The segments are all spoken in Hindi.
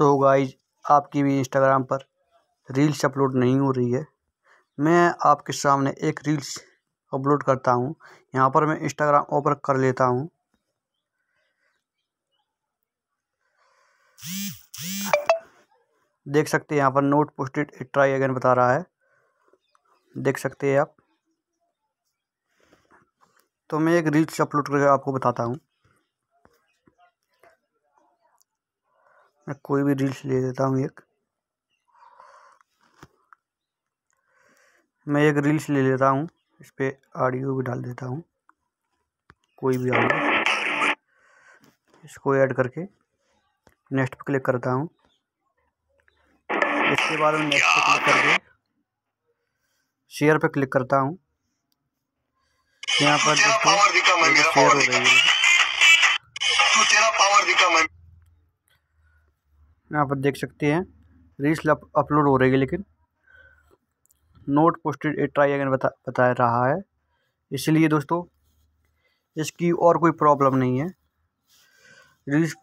सो गाइज आपकी भी इंस्टाग्राम पर रील्स अपलोड नहीं हो रही है मैं आपके सामने एक रील्स अपलोड करता हूँ यहाँ पर मैं इंस्टाग्राम ओपन कर लेता हूँ देख सकते हैं यहाँ पर नोट पोस्टेड ट्राई अगेन बता रहा है देख सकते हैं आप तो मैं एक रील्स अपलोड करके आपको बताता हूँ मैं कोई भी रील्स ले लेता हूँ एक मैं एक रील्स ले लेता हूँ इस पर ऑडियो भी डाल देता हूँ कोई भी ऑडियो इसको ऐड करके नेक्स्ट पर क्लिक करता हूँ इसके बाद में नेक्स्ट पर क्लिक करके शेयर पर क्लिक करता हूँ यहाँ पर शेयर हो रही है तो यहाँ पर देख सकते हैं रील्स अपलोड हो रही है लेकिन not posted a try again बता बता रहा है इसलिए दोस्तों इसकी और कोई प्रॉब्लम नहीं है रील्स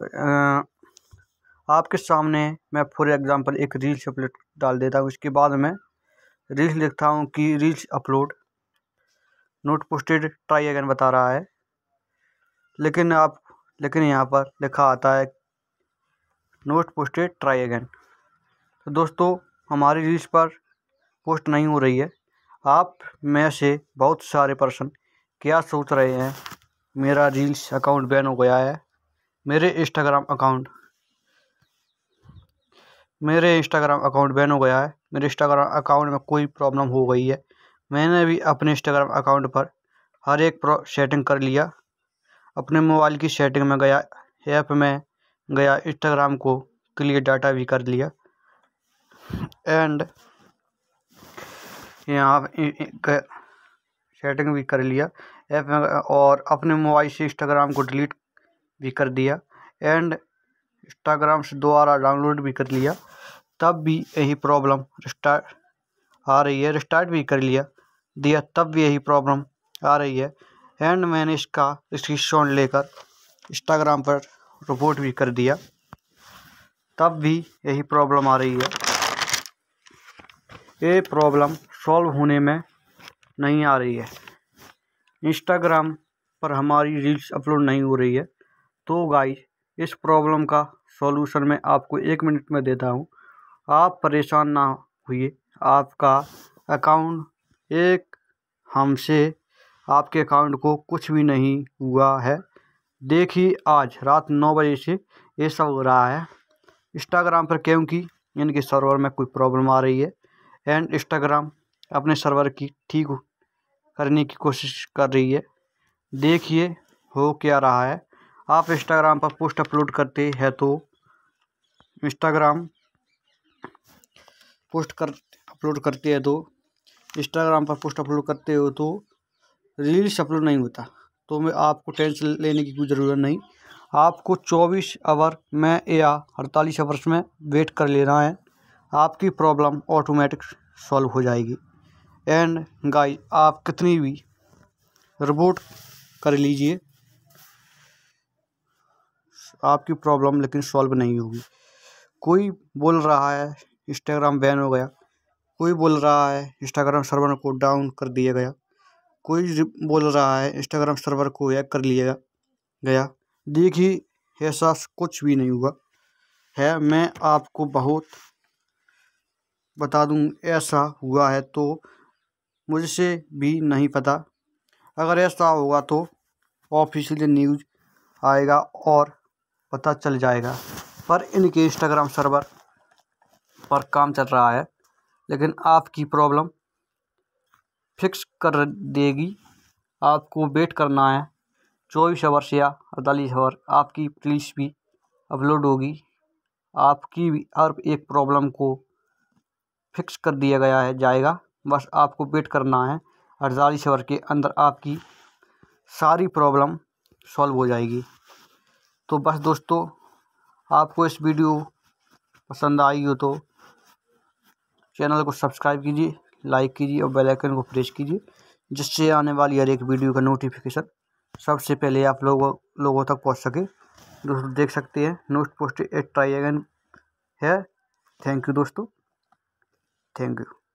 आपके सामने मैं फॉर एग्ज़ाम्पल एक रील्स अपलोड डाल देता हूँ उसके बाद मैं रील्स लिखता हूँ कि reels upload not posted try again बता रहा है लेकिन आप लेकिन यहाँ पर लिखा आता है नोट पोस्टेड ट्राई अगेन तो दोस्तों हमारी रील्स पर पोस्ट नहीं हो रही है आप में से बहुत सारे पर्सन क्या सोच रहे हैं मेरा रील्स अकाउंट बैन हो गया है मेरे इंस्टाग्राम अकाउंट मेरे इंस्टाग्राम अकाउंट बैन हो गया है मेरे इंस्टाग्राम अकाउंट में कोई प्रॉब्लम हो गई है मैंने भी अपने इंस्टाग्राम अकाउंट पर हर एक प्रो सेटिंग कर लिया अपने मोबाइल की सेटिंग में गया ऐप में गया इंस्टाग्राम को क्लियर डाटा भी कर लिया एंड यहाँ सेटिंग भी कर लिया ऐप में और अपने मोबाइल से इंस्टाग्राम को डिलीट भी कर दिया एंड इंस्टाग्राम से दोबारा डाउनलोड भी कर लिया तब भी यही प्रॉब्लम रिस्टार्ट आ रही है रिस्टार्ट भी कर लिया दिया तब भी यही प्रॉब्लम आ रही है एंड मैंने इसका स्क्रीन लेकर इंस्टाग्राम पर रिपोर्ट भी कर दिया तब भी यही प्रॉब्लम आ रही है ये प्रॉब्लम सॉल्व होने में नहीं आ रही है इंस्टाग्राम पर हमारी रील्स अपलोड नहीं हो रही है तो गाइस इस प्रॉब्लम का सॉल्यूशन मैं आपको एक मिनट में देता हूँ आप परेशान ना हुई आपका अकाउंट एक हमसे आपके अकाउंट को कुछ भी नहीं हुआ है देखिए आज रात नौ बजे से ये सब हो रहा है इंस्टाग्राम पर क्योंकि इनके सर्वर में कोई प्रॉब्लम आ रही है एंड इंस्टाग्राम अपने सर्वर की ठीक करने की कोशिश कर रही है देखिए हो क्या रहा है आप इंस्टाग्राम पर पोस्ट अपलोड करते हैं तो इंस्टाग्राम पोस्ट कर अपलोड करते हैं तो इंस्टाग्राम पर पोस्ट अपलोड करते हो तो रील्स अपलोड नहीं होता तो मैं आपको टेंशन लेने की कोई ज़रूरत नहीं आपको 24 आवर में या 48 आवर्स में वेट कर लेना है आपकी प्रॉब्लम ऑटोमेटिक सॉल्व हो जाएगी एंड गाइस आप कितनी भी रिपोर्ट कर लीजिए आपकी प्रॉब्लम लेकिन सॉल्व नहीं होगी कोई बोल रहा है इंस्टाग्राम बैन हो गया कोई बोल रहा है इंस्टाग्राम सर्वर को डाउन कर दिया गया कोई बोल रहा है इंस्टाग्राम सर्वर को हैक कर लिया गया देखिए ऐसा कुछ भी नहीं हुआ है मैं आपको बहुत बता दूं ऐसा हुआ है तो मुझसे भी नहीं पता अगर ऐसा होगा तो ऑफिशियल न्यूज आएगा और पता चल जाएगा पर इनके इंस्टाग्राम सर्वर पर काम चल रहा है लेकिन आपकी प्रॉब्लम फिक्स कर देगी आपको वेट करना है चौबीस आवर्स या अड़तालीस आवर आपकी प्लीज भी अपलोड होगी आपकी भी हर एक प्रॉब्लम को फिक्स कर दिया गया है जाएगा बस आपको वेट करना है अड़तालीस आवर के अंदर आपकी सारी प्रॉब्लम सॉल्व हो जाएगी तो बस दोस्तों आपको इस वीडियो पसंद आई हो तो चैनल को सब्सक्राइब कीजिए लाइक कीजिए और बेल आइकन को प्रेस कीजिए जिससे आने वाली हर एक वीडियो का नोटिफिकेशन सबसे पहले आप लोगों लोगों तक पहुंच सके दोस्तों देख सकते हैं not post at try again है थैंक यू दोस्तों थैंक यू